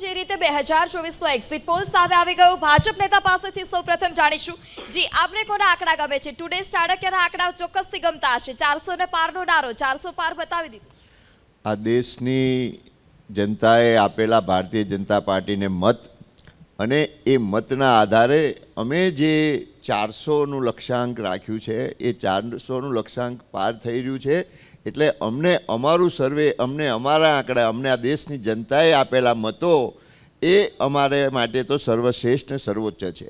જે રીતે બે હજાર ચોવીસનો એક્ઝિટ પોલ સામે આવી ગયો ભાજપ નેતા પાસેથી સૌપ્રથમ જાણીશું જી આપને કોના આંકડા ગમે છે ટુડે ચાણક્યના આંકડા ચોક્કસથી ગમતા હશે ચારસો ને પારનો નારો ચારસો પાર બતાવી દીધો આ દેશની જનતાએ આપેલા ભારતીય જનતા પાર્ટીને મત અને એ મતના આધારે અમે જે ચારસોનું લક્ષ્યાંક રાખ્યું છે એ ચારસોનું લક્ષ્યાંક પાર થઈ રહ્યું છે એટલે અમને અમારું સર્વે અમને અમારા આંકડા અમને આ દેશની જનતાએ આપેલા મતો એ અમારે માટે તો સર્વશ્રેષ્ઠ સર્વોચ્ચ છે